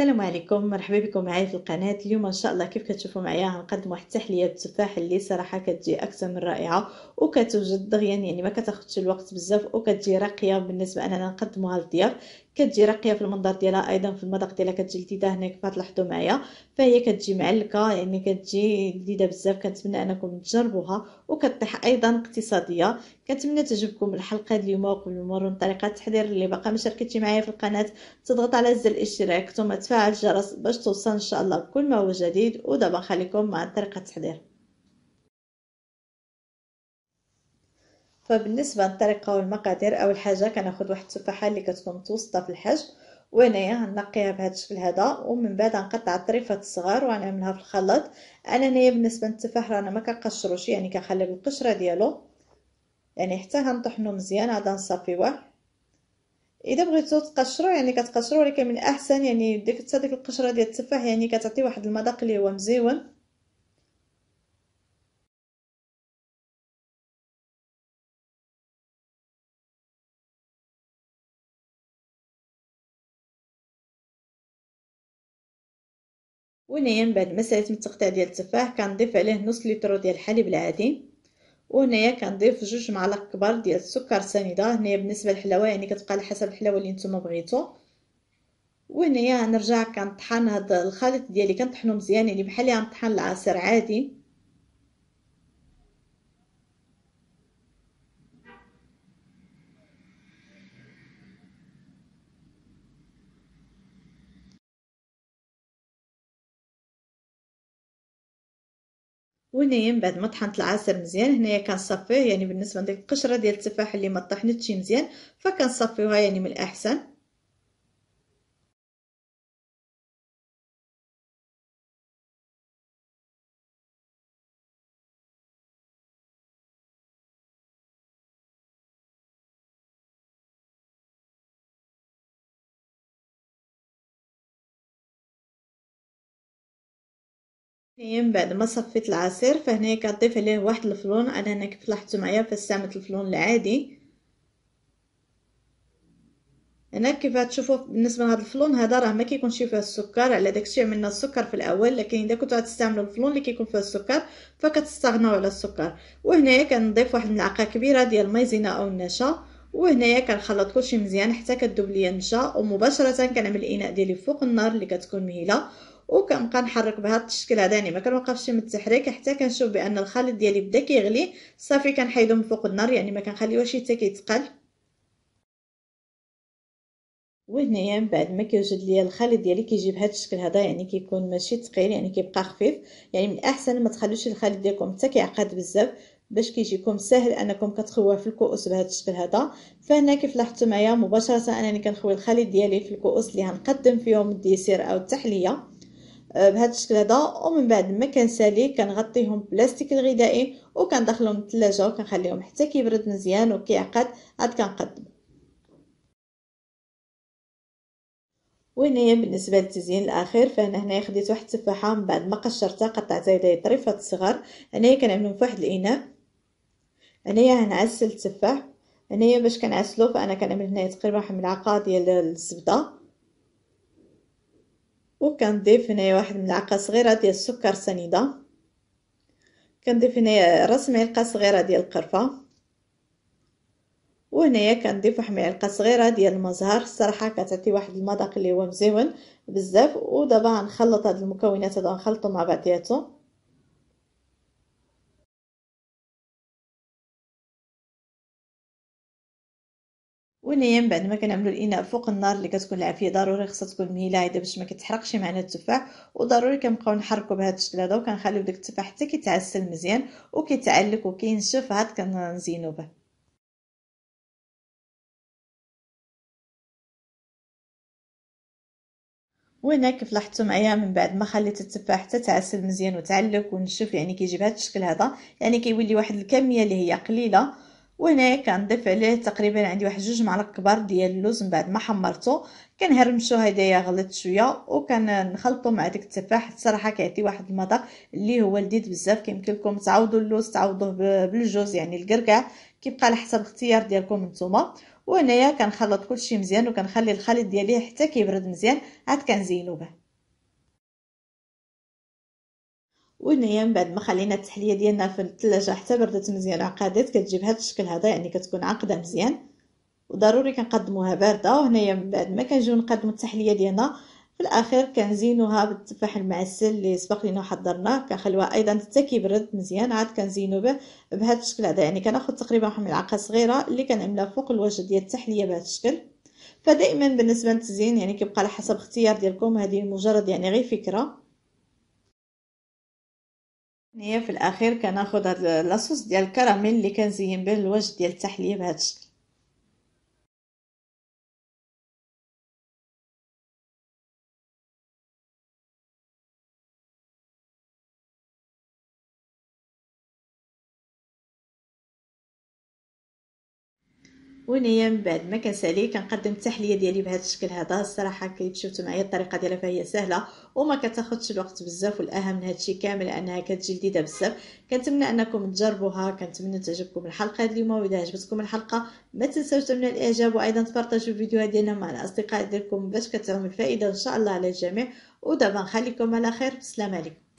السلام عليكم مرحبا بكم معايا في القناة اليوم ان شاء الله كيف كتشوفوا معايا غنقدم واحد التحلية بالتفاح اللي صراحة كتجي اكثر من رائعة وكتوجد دغيا يعني ما كتاخذش الوقت بزاف وكتجي راقية بالنسبة اننا نقدموها للضياف كتجي راقيه في المنظر ديالها ايضا في المذاق ديالها كتجي لذيذه هنا كيف تلاحظوا معايا فهي كتجي معلكه يعني كتجي لذيذه بزاف كنتمنى انكم تجربوها وكطيح ايضا اقتصاديه كنتمنى تعجبكم الحلقه اليوم وقبل المرور طريقه التحضير اللي باقا ما شاركتي معايا في القناه تضغط على زر الاشتراك ثم وتفعل الجرس باش توصل ان شاء الله بكل ما هو جديد ودابا خليكم مع طريقه التحضير فبالنسبه للطريقه والمقادير اول حاجه كناخذ واحد التفاحه اللي كتكون متوسطه في الحجم وهنايا غنقيها بهذا الشكل هذا ومن بعد غنقطع الطريفات الصغار وغنعملها في الخلاط انا هنايا بالنسبه للتفاح رانا ما كنقشروش يعني كنخلي بالقشره ديالو يعني حتى غنطحنو مزيان عاد نصافيوه اذا بغيتو تقشرو يعني كتقشرو ولكن من الاحسن يعني ديك حتى ديك القشره ديال التفاح يعني كتعطي واحد المذاق اللي هو مزيون ونيا من بعد ما سالت من التقطيع ديال التفاح كنضيف عليه نص لتر ديال الحليب العادي وهنايا كنضيف جوج معالق كبار ديال السكر سنيده هنايا بالنسبه للحلاوه يعني كتبقى على حسب الحلاوه اللي نتوما بغيتو وهنايا نرجع كنطحن هاد الخليط ديالي كنطحنو مزيان يعني بحال اللي غنطحن العصير عادي ونايم بعد ما طحنت العصير مزيان هنايا كنصفيه يعني بالنسبه لديك القشره ديال التفاح اللي ما طحنتش مزيان فكنصفيوها يعني من الاحسن من بعد ما صفيت العصير فهنا كنضيف عليه واحد الفلون انا هنا كيف لاحظتوا معايا فاستعملت الفلون العادي هنا كيف تشوفوا بالنسبه لهذا الفلون هذا راه ما كيكونش فيه السكر على داكشي عملنا السكر في الاول لكن اذا كنتو غتستعملوا الفلون اللي كيكون فيه السكر فكتستغناو على السكر وهنايا كنضيف واحد الملعقه كبيره ديال المايزينا او النشا وهنايا كنخلط كلشي مزيان حتى كدوب ليا النشا ومباشره كنعمل الاناء ديالي فوق النار اللي كتكون مهيله وكنبقى نحرك بهذا الشكل يعني ما كنوقفش من التحريك حتى كنشوف بان الخليط ديالي بدا كيغلي صافي كنحيدو من فوق النار يعني ما كنخليوهش حتى كيتقل وهنايا من بعد ما كيوجد ليا الخليط ديالي كيجي بهذا الشكل هذا يعني كيكون ماشي ثقيل يعني كيبقى خفيف يعني من الاحسن ما تخلوش الخليط ديالكم حتى كيعقد بزاف باش كيجيكم ساهل انكم كتخويوه في الكؤوس بهذا الشكل هذا فهنا كيف لاحظتوا معايا مباشره انني كنخوي الخليط ديالي في الكؤوس اللي غنقدم فيهم الديسير او التحليه أه، بهذا الشكل هذا ومن بعد ما كنسالي كنغطيهم بلاستيك الغذائي وكندخلهم للثلاجه وكنخليهم حتى كيبرد مزيان وكيعقد عاد كنقدم وهنايا بالنسبه للتزيين الاخير فانا هنايا خديت واحد التفاحه من بعد ما قشرتها قطعتها الى طريفات صغار هنايا كنعملهم فواحد الاناء هنايا هنعسل التفاح هنايا باش كنعسلو فانا كنعمل هنايا تقريبا واحد الملعقه ديال الزبده وكنضيف هنايا واحد ملعقه صغيره ديال السكر سنيده كنضيف هنايا راس معلقه صغيره ديال القرفه وهنايا كنضيف واحد معلقه صغيره ديال المزهر الصراحه كتعطي واحد المذاق اللي هو مزيون بزاف ودابا غنخلط هاد المكونات هادو غنخلطو مع بعضياتهم من بعد ما كنعملوا الاناء فوق النار اللي كتكون العافيه ضروري خصها تكون مهيله مهيلايده باش ما كتحرقش معنا التفاح وضروري كنبقاو نحركوا بهذا الشكل هذا وكنخليو داك التفاح حتى كيتعسل مزيان وكيتعلق وكينشف عاد كنزينو به وهنا كيف لاحظتوا معايا من بعد ما خليت التفاح حتى تعسل مزيان وتعلق ونشف يعني كيجي بهذا الشكل هذا يعني كيولي واحد الكميه اللي هي قليله وهنا كنضيف عليه تقريبا عندي واحد جوج معالق كبار ديال اللوز من بعد ما حمرته كنهرمشو هدايا غلط شويه وكنخلطو مع داك التفاح الصراحه كيعطي واحد المذاق اللي هو لذيذ بزاف كيمكن لكم تعوضوا اللوز تعوضوه بالجوز يعني الكركاع كيبقى على حسب الاختيار ديالكم نتوما وهنايا كنخلط كلشي مزيان وكنخلي الخليط ديالي حتى كيبرد مزيان عاد كنزينو به وهنايا من بعد ما خلينا التحليه ديالنا في الثلاجه حتى بردت مزيان عقدات كتجي بهذا الشكل هذا يعني كتكون عاقده مزيان وضروري كنقدموها بارده وهنايا من بعد ما كنجيو نقدمو التحليه ديالنا في الاخير كنزينوها بالتفاح المعسل اللي سبق لينا وحضرناه كنخلوها ايضا حتى كيبرد مزيان عاد كنزينو به بهذا الشكل هذا يعني كناخذ تقريبا واحد الملعقه صغيره اللي كنعملها فوق الوجه ديال التحليه بهذا الشكل فدائما بالنسبه للتزيين يعني كيبقى على حسب اختيار ديالكم هذه مجرد يعني غير فكره هي في الاخير كناخذ هاد لاصوص ديال الكراميل اللي كنزين به الوجه ديال التحليه بهذا الشكل ونيا من بعد ما كنسالي كنقدم التحليه ديالي بهذا الشكل هذا الصراحه كيف شفتوا معايا الطريقه ديالها فهي سهله وما كتاخذش الوقت بزاف والاهم من هادشي كامل انها كتجي لذيذه بزاف كنتمنى انكم تجربوها كنتمنى تعجبكم الحلقه اليوم واذا عجبتكم الحلقه ما تنساوش تعملوا الاعجاب وايضا تبارطاجوا الفيديوهات ديالنا مع الاصدقاء ديالكم باش كتعم الفائده ان شاء الله على الجميع ودابا نخليكم على خير والسلام عليكم